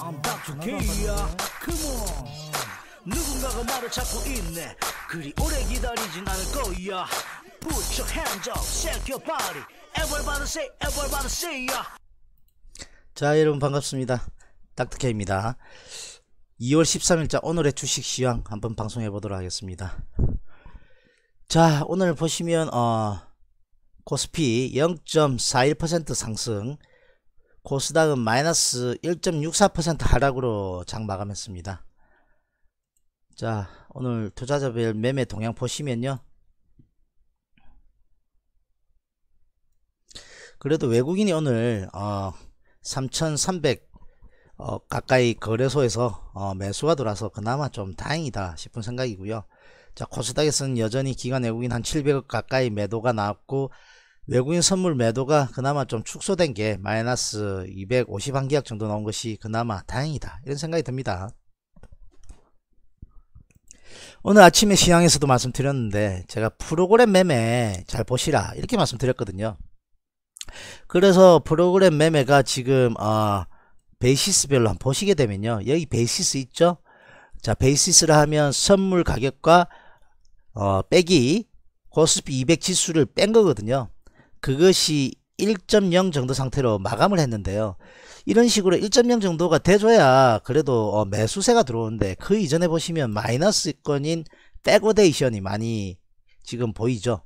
I'm back to Kia Come on 누군가가 말을 찾고 있네 그리 오래 기다리진 않을 거야 Put your hands up, shake your body Everybody say, everybody say ya 자 여러분 반갑습니다 닥터케입니다 2월 13일자 오늘의 주식 시황 한번 방송해 보도록 하겠습니다 자 오늘 보시면 어 코스피 0.41% 상승 코스닥은 마이너스 1.64% 하락으로 장 마감했습니다. 자 오늘 투자자별 매매 동향 보시면요. 그래도 외국인이 오늘 어, 3,300 어, 가까이 거래소에서 어, 매수가 들어와서 그나마 좀 다행이다 싶은 생각이고요. 자 코스닥에서는 여전히 기관 외국인 한 700억 가까이 매도가 나왔고 외국인 선물 매도가 그나마 좀 축소된 게 마이너스 251계약 정도 나온 것이 그나마 다행이다 이런 생각이 듭니다. 오늘 아침에 시향에서도 말씀드렸는데 제가 프로그램 매매 잘 보시라 이렇게 말씀드렸거든요. 그래서 프로그램 매매가 지금 어, 베이시스별로 한번 보시게 되면요. 여기 베이시스 있죠? 자 베이시스를 하면 선물 가격과 어, 빼기 고스피200 지수를 뺀 거거든요. 그것이 1.0 정도 상태로 마감을 했는데요. 이런 식으로 1.0 정도가 돼줘야 그래도 어 매수세가 들어오는데 그 이전에 보시면 마이너스권인 백오데이션이 많이 지금 보이죠.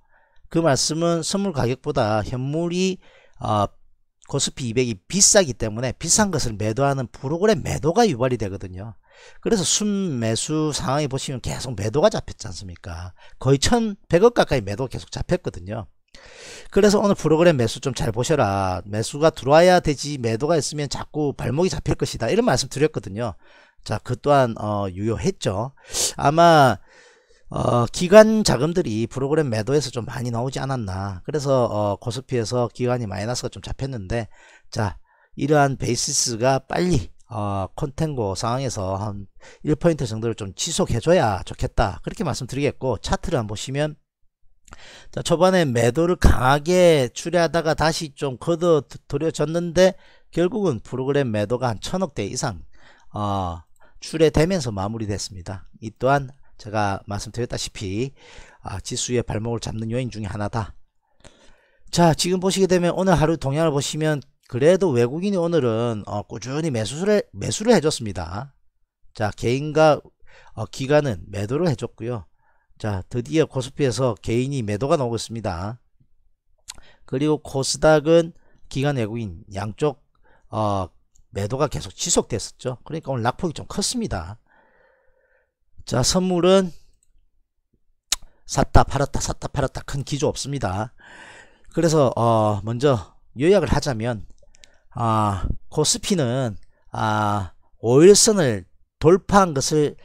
그 말씀은 선물 가격보다 현물이 어 고스피 200이 비싸기 때문에 비싼 것을 매도하는 프로그램 매도가 유발이 되거든요. 그래서 순매수 상황에 보시면 계속 매도가 잡혔지 않습니까? 거의 1100억 가까이 매도 계속 잡혔거든요. 그래서 오늘 프로그램 매수 좀 잘 보셔라. 매수가 들어와야 되지 매도가 있으면 자꾸 발목이 잡힐 것이다. 이런 말씀 드렸거든요. 자, 그 또한 어, 유효했죠. 아마 어, 기관 자금들이 프로그램 매도에서 좀 많이 나오지 않았나. 그래서 어, 코스피에서 기관이 마이너스가 좀 잡혔는데 자, 이러한 베이시스가 빨리 어, 콘텐고 상황에서 한 1포인트 정도를 좀 지속해줘야 좋겠다. 그렇게 말씀드리겠고 차트를 한번 보시면 자, 초반에 매도를 강하게 추리하다가 다시 좀 걷어 돌려졌는데 결국은 프로그램 매도가 한 천억대 이상 어, 추해되면서 마무리됐습니다. 이 또한 제가 말씀드렸다시피 아, 지수의 발목을 잡는 요인 중에 하나다. 자 지금 보시게 되면 오늘 하루 동향을 보시면 그래도 외국인이 오늘은 어, 꾸준히 매수를, 매수를 해줬습니다. 자 개인과 어, 기관은 매도를 해줬고요. 자 드디어 코스피에서 개인이 매도가 나오고 있습니다. 그리고 코스닥은 기관 외국인 양쪽 어, 매도가 계속 지속됐었죠. 그러니까 오늘 낙폭이 좀 컸습니다. 자 선물은 샀다 팔았다 샀다 팔았다 큰 기조 없습니다. 그래서 어, 먼저 요약을 하자면 아, 코스피는 아, 5일선을 돌파한 것을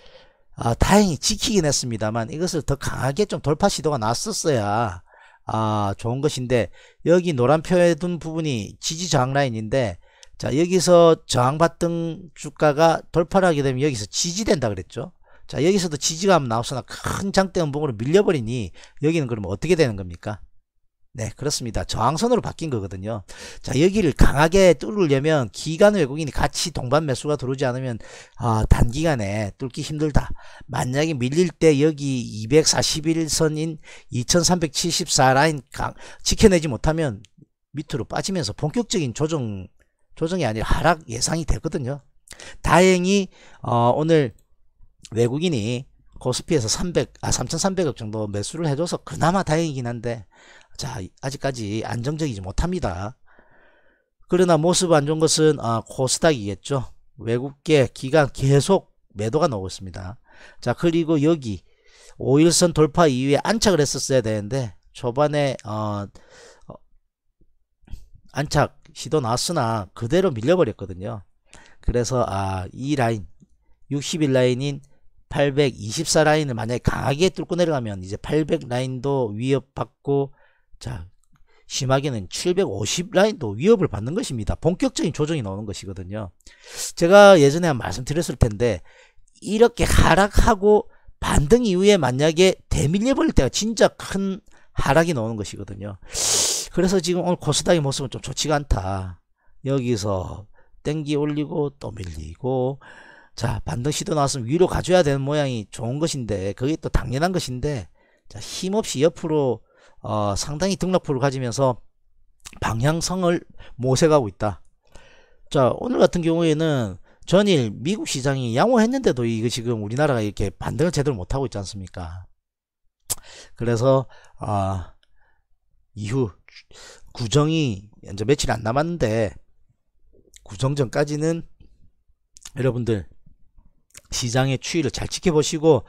아, 다행히 지키긴 했습니다만 이것을 더 강하게 좀 돌파 시도가 났었어야 아, 좋은 것인데 여기 노란 표에 둔 부분이 지지 저항 라인인데 자 여기서 저항받던 주가가 돌파를 하게 되면 여기서 지지된다 그랬죠 자 여기서도 지지감 나오서나 큰 장대 음봉으로 밀려버리니 여기는 그럼 어떻게 되는 겁니까 네 그렇습니다 저항선으로 바뀐 거거든요 자 여기를 강하게 뚫으려면 기간 외국인이 같이 동반 매수가 들어오지 않으면 어, 단기간에 뚫기 힘들다 만약에 밀릴 때 여기 241선인 2374 라인 강, 지켜내지 못하면 밑으로 빠지면서 본격적인 조정 조정이 아니라 하락 예상이 됐거든요 다행히 어, 오늘 외국인이 고스피에서 300, 아, 3,300억 정도 매수를 해줘서 그나마 다행이긴 한데 자 아직까지 안정적이지 못합니다. 그러나 모습 안 좋은 것은 아, 코스닥이겠죠. 외국계 기간 계속 매도가 나오고 있습니다. 자 그리고 여기 5일선 돌파 이후에 안착을 했었어야 되는데 초반에 어, 어, 안착 시도 나왔으나 그대로 밀려버렸거든요. 그래서 아, 이 라인 60일 라인인 824 라인을 만약에 강하게 뚫고 내려가면 이제 800 라인도 위협받고 자, 심하게는 750 라인도 위협을 받는 것입니다. 본격적인 조정이 나오는 것이거든요. 제가 예전에 말씀드렸을 텐데 이렇게 하락하고 반등 이후에 만약에 대밀려 버릴 때가 진짜 큰 하락이 나오는 것이거든요. 그래서 지금 오늘 코스닥의 모습은 좀 좋지가 않다. 여기서 땡기 올리고 또 밀리고 자 반등 시도 나왔으면 위로 가줘야 되는 모양이 좋은 것인데 그게 또 당연한 것인데 자 힘없이 옆으로 어, 상당히 등락포를 가지면서 방향성을 모색하고 있다. 자 오늘 같은 경우에는 전일 미국 시장이 양호했는데도 이거 지금 우리나라가 이렇게 반등을 제대로 못하고 있지 않습니까? 그래서 아 이후 구정이 이제 며칠 안 남았는데 구정 전까지는 여러분들 시장의 추이를 잘 지켜보시고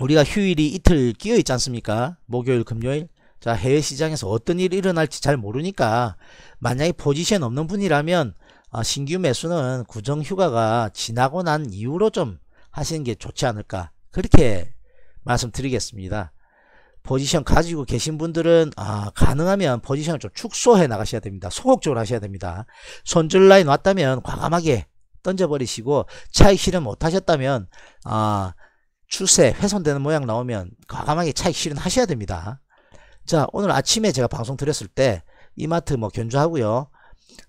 우리가 휴일이 이틀 끼어 있지 않습니까? 목요일, 금요일. 자, 해외 시장에서 어떤 일이 일어날지 잘 모르니까 만약에 포지션 없는 분이라면 아, 신규 매수는 구정 휴가가 지나고 난 이후로 좀 하시는 게 좋지 않을까 그렇게 말씀드리겠습니다. 포지션 가지고 계신 분들은 아, 가능하면 포지션을 좀 축소해 나가셔야 됩니다. 소극적으로 하셔야 됩니다. 손절 라인 왔다면 과감하게 던져버리시고 차익 실현 못하셨다면 아, 추세 훼손되는 모양 나오면 과감하게 차익 실현하셔야 됩니다. 자 오늘 아침에 제가 방송 드렸을 때 이마트 뭐 견주하고요.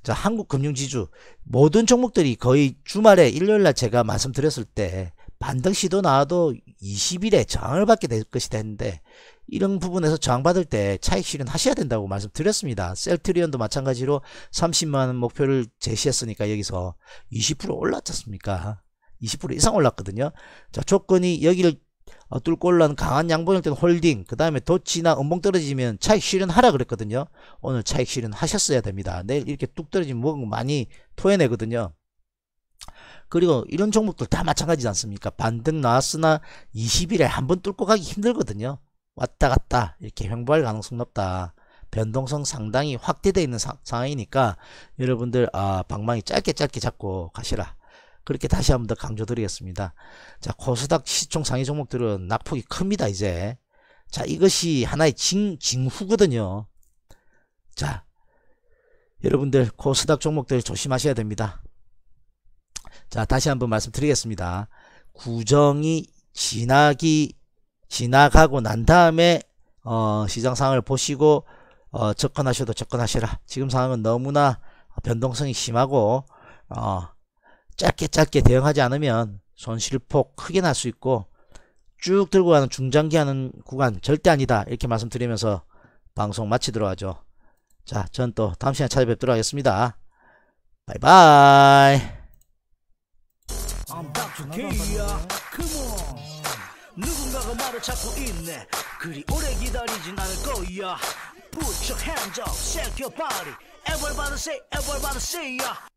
자 한국금융지주 모든 종목들이 거의 주말에 일요일날 제가 말씀드렸을 때 반등 시도 나와도 20일에 저항을 받게 될것이됐는데 이런 부분에서 저항받을 때 차익 실현하셔야 된다고 말씀드렸습니다. 셀트리온도 마찬가지로 30만원 목표를 제시했으니까 여기서 20% 올랐지 않습니까? 20% 이상 올랐거든요. 자, 조건이 여기를 어, 뚫고 올라온 강한 양봉일 때는 홀딩, 그 다음에 도치나 음봉 떨어지면 차익 실현하라 그랬거든요. 오늘 차익 실현하셨어야 됩니다. 내일 이렇게 뚝 떨어지면 뭐 많이 토해내거든요. 그리고 이런 종목들 다 마찬가지지 않습니까? 반등 나왔으나 20일에 한번 뚫고 가기 힘들거든요. 왔다 갔다 이렇게 횡보할 가능성 높다. 변동성 상당히 확대되어 있는 사, 상황이니까 여러분들 아 방망이 짧게 짧게 잡고 가시라. 그렇게 다시 한 번 더 강조드리겠습니다. 자, 코스닥 시총 상위 종목들은 낙폭이 큽니다, 이제. 자, 이것이 하나의 징, 징후거든요. 자, 여러분들 코스닥 종목들 조심하셔야 됩니다. 자, 다시 한 번 말씀드리겠습니다. 구정이 지나기, 지나가고 난 다음에, 어, 시장 상황을 보시고, 어, 접근하셔도 접근하시라. 지금 상황은 너무나 변동성이 심하고, 어, 짧게 짧게 대응하지 않으면 손실폭 크게 날 수 있고 쭉 들고 가는 중장기 하는 구간 절대 아니다 이렇게 말씀드리면서 방송 마치도록 하죠 자전 또 다음 시간에 찾아뵙도록 하겠습니다 바이바이 누군가가 말을 찾고 있네 그리 오래 기다리진 않을 거야 Put your hands up, shake your body Everybody say, everybody say yeah.